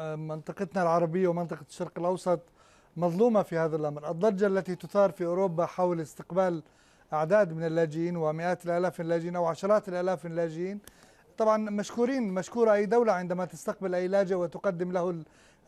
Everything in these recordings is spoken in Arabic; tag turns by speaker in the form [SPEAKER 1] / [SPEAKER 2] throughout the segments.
[SPEAKER 1] منطقتنا العربية ومنطقة الشرق الأوسط مظلومة في هذا الأمر الضجة التي تثار في أوروبا حول استقبال أعداد من اللاجئين ومئات الآلاف اللاجئين أو عشرات الآلاف اللاجئين طبعا مشكورين مشكورة أي دولة عندما تستقبل أي لاجئ وتقدم له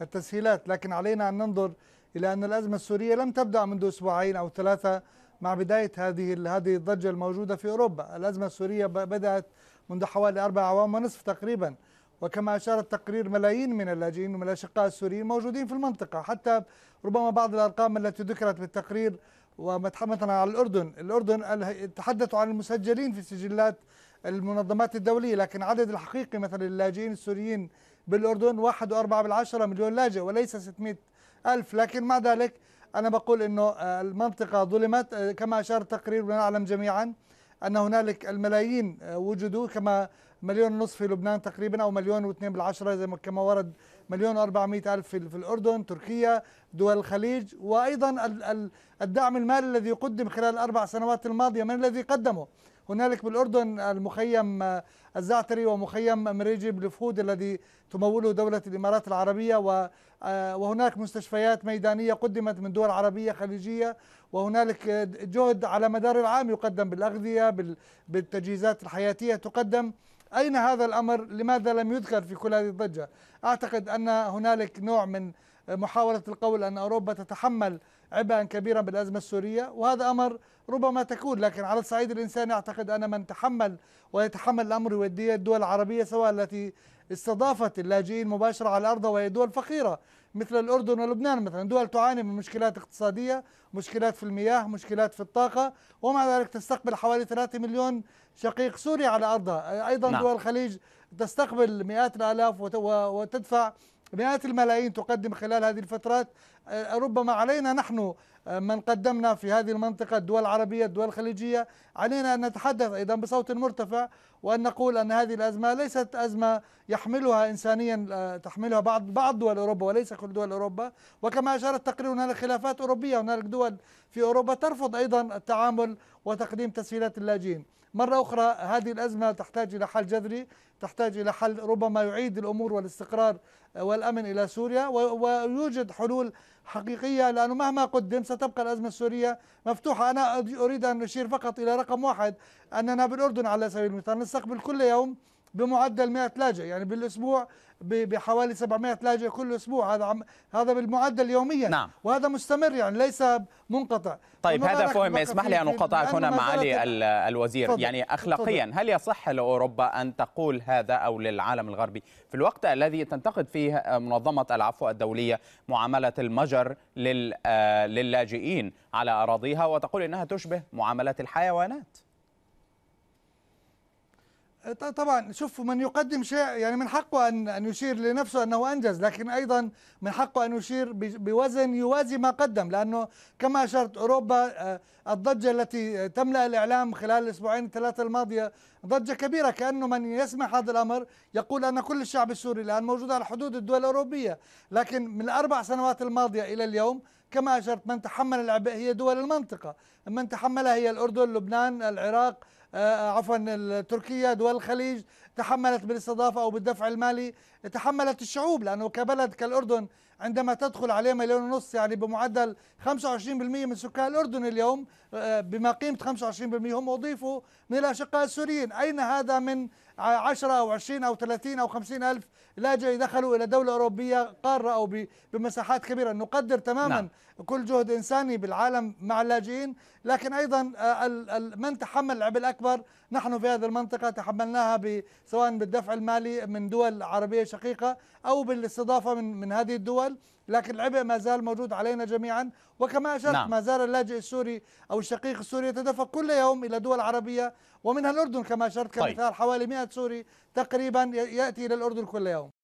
[SPEAKER 1] التسهيلات لكن علينا أن ننظر إلى أن الأزمة السورية لم تبدأ منذ أسبوعين أو ثلاثة مع بداية هذه هذه الضجة الموجودة في أوروبا الأزمة السورية بدأت منذ حوالي أربع أعوام ونصف تقريبا وكما أشار التقرير ملايين من اللاجئين من الأشقاء السوريين موجودين في المنطقة حتى ربما بعض الأرقام التي ذكرت بالتقرير ومتحمتنا على الأردن الأردن تحدثوا عن المسجلين في سجلات المنظمات الدولية لكن عدد الحقيقي مثلا اللاجئين السوريين بالأردن واحد وأربعة بالعشرة مليون لاجئ وليس 600 ألف لكن مع ذلك أنا بقول أنه المنطقة ظلمت كما أشار التقرير ونعلم جميعا أن هنالك الملايين آه، وجدوا كما مليون ونصف في لبنان تقريبا أو مليون واثنين بالعشرة زي كما ورد مليون وأربعمائة ألف في الأردن تركيا دول الخليج وأيضا الدعم المالي الذي قدم خلال الأربع سنوات الماضية من الذي قدمه هنالك بالأردن المخيم الزعتري ومخيم مريجب بلفود الذي تموله دولة الإمارات العربية آه، وهناك مستشفيات ميدانية قدمت من دول عربية خليجية وهنالك جهد على مدار العام يقدم بالأغذية بالتجهيزات الحياتية تقدم أين هذا الأمر لماذا لم يذكر في كل هذه الضجة أعتقد أن هنالك نوع من محاولة القول أن أوروبا تتحمل عبئا كبيرا بالأزمة السورية وهذا أمر ربما تكون لكن على الصعيد الإنساني أعتقد أن من تحمل ويتحمل الأمر يوديه الدول العربية سواء التي استضافت اللاجئين مباشرة على أرضها وهي دول فقيرة مثل الأردن ولبنان مثلا دول تعاني من مشكلات اقتصادية مشكلات في المياه مشكلات في الطاقة ومع ذلك تستقبل حوالي 3 مليون شقيق سوري على أرضها أيضا نعم. دول الخليج تستقبل مئات الآلاف وتدفع مئات الملايين تقدم خلال هذه الفترات آه، ربما علينا نحن من قدمنا في هذه المنطقة الدول العربية الدول الخليجية علينا أن نتحدث أيضا بصوت مرتفع وأن نقول أن هذه الأزمة ليست أزمة يحملها إنسانيا آه، تحملها بعض بعض دول أوروبا وليس كل دول أوروبا وكما أشار التقرير هناك خلافات أوروبية هنالك دول في أوروبا ترفض أيضا التعامل وتقديم تسهيلات اللاجئين مرة أخرى هذه الأزمة تحتاج إلى حل جذري تحتاج إلى حل ربما يعيد الأمور والاستقرار والأمن إلى سوريا ويوجد حلول حقيقية لأنه مهما قدم ستبقى الأزمة السورية مفتوحة أنا أريد أن أشير فقط إلى رقم واحد أننا بالأردن على سبيل المثال نستقبل كل يوم بمعدل 100 لاجئ يعني بالاسبوع بحوالي 700 لاجئ كل اسبوع هذا عم هذا بالمعدل يوميا نعم. وهذا مستمر يعني ليس منقطع طيب هذا فهم اسمح لي ان اقاطعك هنا معالي الوزير فضل. يعني اخلاقيا فضل. هل يصح لاوروبا ان تقول هذا او للعالم الغربي في الوقت الذي تنتقد فيه منظمه العفو الدوليه معامله المجر آه، للاجئين على اراضيها وتقول انها تشبه معامله الحيوانات طبعا شوف من يقدم شيء يعني من حقه ان ان يشير لنفسه انه انجز لكن ايضا من حقه ان يشير بوزن يوازي ما قدم لانه كما اشرت اوروبا آه، الضجه التي تملا الاعلام خلال الاسبوعين الثلاثه الماضيه ضجه كبيره كانه من يسمع هذا الامر يقول ان كل الشعب السوري الان موجود على حدود الدول الاوروبيه لكن من الاربع سنوات الماضيه الى اليوم كما اشرت من تحمل العبء هي دول المنطقه من تحملها هي الاردن لبنان العراق آه، عفوا تركيا دول الخليج تحملت بالاستضافة أو بالدفع المالي تحملت الشعوب لأنه كبلد كالأردن عندما تدخل عليه مليون ونص يعني بمعدل 25% من سكان الأردن اليوم آه، بما قيمة 25% هم أضيفوا من الأشقاء السوريين أين هذا من 10 أو 20 أو 30 أو 50 ألف لاجئ دخلوا إلى دولة أوروبية قارة أو بمساحات كبيرة نقدر تماما نعم. كل جهد إنساني بالعالم مع اللاجئين لكن أيضا آه، من تحمل العبء الأكبر نحن في هذه المنطقة تحملناها سواء بالدفع المالي من دول عربية شقيقة أو بالاستضافة من, من هذه الدول لكن العبء ما زال موجود علينا جميعا وكما أشرت نعم. ما زال اللاجئ السوري أو الشقيق السوري يتدفق كل يوم إلى دول عربية ومنها الأردن كما أشرت طيب. كمثال طيب. حوالي 100 سوري تقريبا يأتي إلى الأردن كل يوم